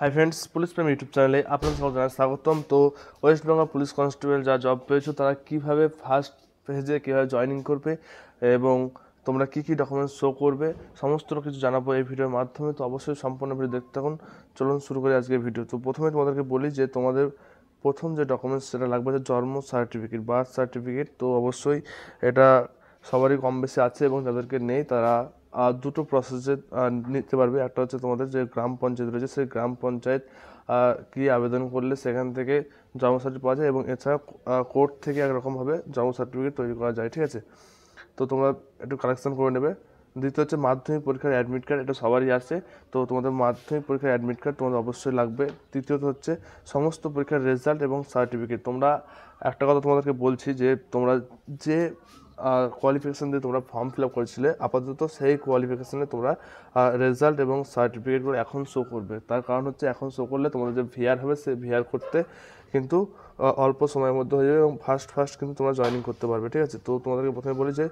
high friends police Prem YouTube চ্যানেলে আপনার সকল জানাই স্বাগতম তো ওয়েস্ট বেঙ্গল পুলিশ কনস্টেবল যা জব পেয়েছো তারা কীভাবে ফার্স্ট ফেজে কীভাবে জয়নিং করবে এবং তোমরা কি কি ডকুমেন্টস শো করবে সমস্ত কিছু জানাবো এই ভিডিওর মাধ্যমে তো অবশ্যই সম্পূর্ণ ভিডিও দেখতে থাকুন চলুন শুরু করি আজকের ভিডিও তো প্রথমে তোমাদেরকে বলি যে তোমাদের প্রথম যে ডকুমেন্টস সেটা লাগবে যে জন্ম সার্টিফিকেট বার্থ সার্টিফিকেট তো অবশ্যই এটা সবারই কম বেশি আছে এবং যাদেরকে নেই তারা দুটো প্রসেসে নিতে পারবে একটা হচ্ছে তোমাদের যে গ্রাম পঞ্চায়েত রয়েছে সেই গ্রাম পঞ্চায়েত কি আবেদন করলে সেখান থেকে জন্ম সার্টিফিকেট পাওয়া যায় এবং এছাড়া কোর্ট থেকে একরকমভাবে জন্ম সার্টিফিকেট তৈরি করা যায় ঠিক আছে তো তোমরা একটু কালেকশন করে নেবে দ্বিতীয় হচ্ছে মাধ্যমিক পরীক্ষার অ্যাডমিট কার্ড এটা সবারই আছে তো তোমাদের মাধ্যমিক পরীক্ষার অ্যাডমিট কার্ড তোমাদের অবশ্যই লাগবে তৃতীয়ত হচ্ছে সমস্ত পরীক্ষার রেজাল্ট এবং সার্টিফিকেট তোমরা একটা কথা তোমাদেরকে বলছি যে তোমরা যে কোয়ালিফিকেশান দিয়ে তোমরা ফর্ম ফিল আপ করেছিলে আপাতত সেই কোয়ালিফিকেশানে তোমরা রেজাল্ট এবং সার্টিফিকেটগুলো এখন শো করবে তার কারণ হচ্ছে এখন শো করলে তোমাদের যে ভিআর হবে সে ভিআর করতে কিন্তু অল্প সময়ের মধ্যে হয়ে যাবে এবং ফার্স্ট ফার্স্ট কিন্তু তোমরা জয়নিং করতে পারবে ঠিক আছে তো তোমাদেরকে প্রথমে বলি যে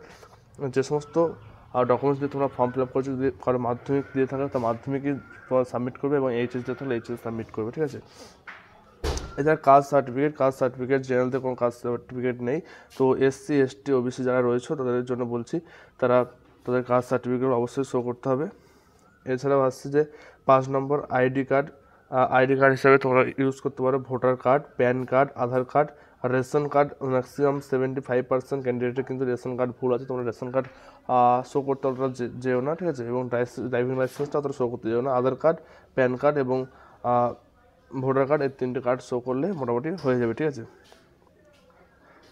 যে সমস্ত ডকুমেন্টস দিয়ে তোমরা ফর্ম ফিল আপ করছো যদি কারো মাধ্যমিক দিয়ে থাকে তা মাধ্যমিকই সাবমিট করবে এবং এইচএস দিয়ে থাকলে এইচএস সাবমিট করবে ঠিক আছে এছাড়া কাস্ট সার্টিফিকেট কাস্ট সার্টিফিকেট জেনারেলতে কোনো কাস্ট সার্টিফিকেট নেই তো এসসি এসটি ওবিসি যারা রয়েছে তাদের জন্য বলছি তারা তাদের কাস্ট সার্টিফিকেট অবশ্যই শো করতে হবে এছাড়াও আসছে যে পাঁচ নম্বর আইডি কার্ড আইডি কার্ড হিসাবে তোমরা ইউজ করতে পারো voter card PAN card Aadhaar card আর ration card maximum seventy five percent ক্যান্ডিডেটের কিন্তু রেশন কার্ড ভুল আছে তোমরা রেশন কার্ড শো করতে অতটা যেও না ঠিক আছে এবং ড্রাইভিং লাইসেন্সটা অতটা শো করতে যেও না আধার কার্ড প্যান কার্ড এবং ভোটার কার্ড এই তিনটে কার্ড শো করলে মোটামুটি হয়ে যাবে ঠিক আছে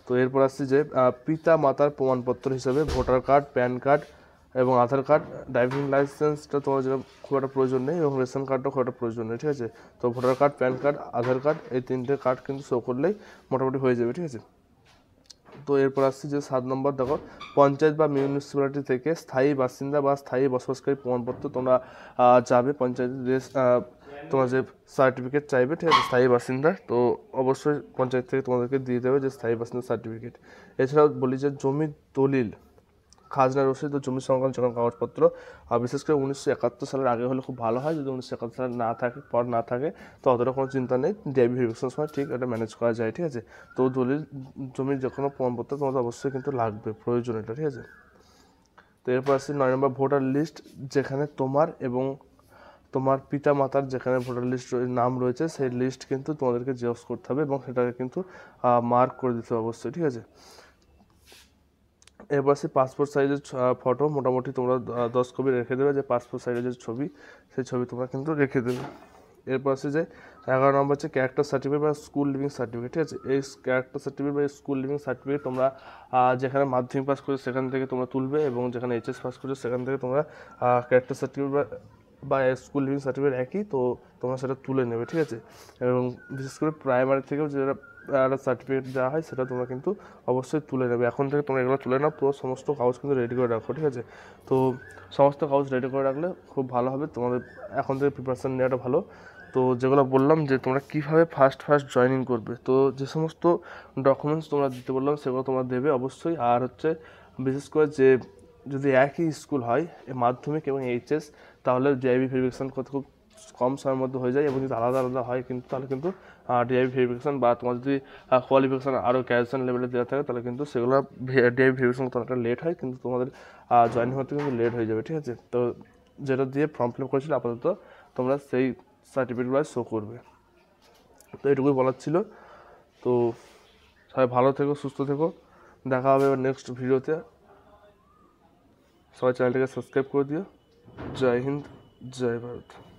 তো এরপর আসছি যে পিতা মাতার প্রমাণপত্র হিসেবে ভোটার কার্ড প্যান কার্ড এবং আধার কার্ড ড্রাইভিং লাইসেন্সটা তোমার জন্য খুব একটা প্রয়োজন নেই এবং রেশন কার্ডটা খুব একটা প্রয়োজন নেই ঠিক আছে তো voter card PAN card Aadhaar card এই তিনটে কার্ড কিন্তু শো করলেই মোটামুটি হয়ে যাবে ঠিক আছে তো এরপর আসছে যে সাত নম্বর দেখো পঞ্চায়েত বা মিউনিসিপ্যালিটি থেকে স্থায়ী বাসিন্দা বা স্থায়ী বসবাসকারী প্রমাণপত্র তোমরা যাবে পঞ্চায়েত তোমার যে সার্টিফিকেট চাইবে ঠিক আছে স্থায়ী বাসিন্দা তো অবশ্যই পঞ্চায়েত থেকে তোমাদেরকে দিয়ে দেবে যে স্থায়ী বাসিন্দা সার্টিফিকেট এছাড়াও বলি যে জমির দলিল খাজনা রসিদ ও জমি সংক্রান্ত যখন কাগজপত্র বিশেষ করে উনিশশো একাত্তর সালের আগে হলে খুব ভালো হয় যদি উনিশশো একাত্তর সালে না থাকে পর না থাকে তো অতটা কোনো চিন্তা নেই ডেবি ভেরিফিকেশন সময় ঠিক এটা ম্যানেজ করা যায় ঠিক আছে তো দলিল জমির যে কোনো প্রমাণপত্র তোমাদের অবশ্যই কিন্তু লাগবে প্রয়োজন এটা ঠিক আছে তো এরপর আসছে নয় নম্বর ভোটার লিস্ট যেখানে তোমার এবং তোমার পিতা মাতার যেখানে ভোটার লিস্ট নাম রয়েছে সেই লিস্ট কিন্তু তোমাদেরকে জেরক্স করতে হবে এবং সেটাকে কিন্তু মার্ক করে দিতে হবে অবশ্যই ঠিক আছে এবারে পাসপোর্ট সাইজের ফটো মোটামুটি তোমরা দশ কপি রেখে দেবে যে পাসপোর্ট সাইজের ছবি সেই ছবি তোমরা কিন্তু রেখে দেবে এরপর আছে যে এগারো নম্বর হচ্ছে ক্যারেক্টার সার্টিফিকেট বা স্কুল লিভিং সার্টিফিকেট ঠিক আছে এই ক্যারেক্টার সার্টিফিকেট বা স্কুল লিভিং সার্টিফিকেট তোমরা যেখানে মাধ্যমিক পাস করেছো সেখান থেকে তোমরা তুলবে এবং যেখানে এইচএস পাস করেছো সেখান থেকে তোমরা ক্যারেক্টার সার্টিফিকেট বা বা স্কুল লিভিং সার্টিফিকেট একই তো তোমরা সেটা তুলে নেবে ঠিক আছে এবং বিশেষ করে প্রাইমারি থেকেও যারা একটা সার্টিফিকেট দেওয়া হয় সেটা তোমরা কিন্তু অবশ্যই তুলে নেবে এখন থেকে তোমরা এগুলো তুলে নাও পুরো সমস্ত কাগজ কিন্তু রেডি করে রাখো ঠিক আছে তো সমস্ত কাগজ রেডি করে রাখলে খুব ভালো হবে তোমাদের এখন থেকে প্রিপারেশান নেওয়াটা ভালো তো যেগুলো বললাম যে তোমরা কীভাবে ফার্স্ট ফার্স্ট জয়নিং করবে তো যে সমস্ত ডকুমেন্টস তোমরা দিতে বললাম সেগুলো তোমরা দেবে অবশ্যই আর হচ্ছে বিশেষ করে যে যদি একই স্কুল হয় মাধ্যমিক এবং এইচএস তাহলে জেআইবি ভেরিফিকেশান করতে খুব কম সময়ের মধ্যে হয়ে যায় এবং যদি আলাদা আলাদা হয় কিন্তু তাহলে কিন্তু ডিআই ভেরিফিকেশান বা তোমার যদি কোয়ালিফিকেশান আরও গ্র্যাজুয়েশন লেভেলে দেওয়া থাকে তাহলে কিন্তু সেগুলো ডিআই ভেরিফিকেশান অনেকটা লেট হয় কিন্তু তোমাদের জয়েনিং হতে কিন্তু লেট হয়ে যাবে ঠিক আছে তো যেটা দিয়ে ফর্ম ফিল আপ করেছিল আপাতত তোমরা সেই সার্টিফিকেটগুলো শো করবে তো এটুকুই বলার ছিল তো সবাই ভালো থেকো সুস্থ থেকো দেখা হবে নেক্সট ভিডিওতে সবাই চ্যানেলটাকে সাবস্ক্রাইব করে দিও জয় হিন্দ জয় ভারত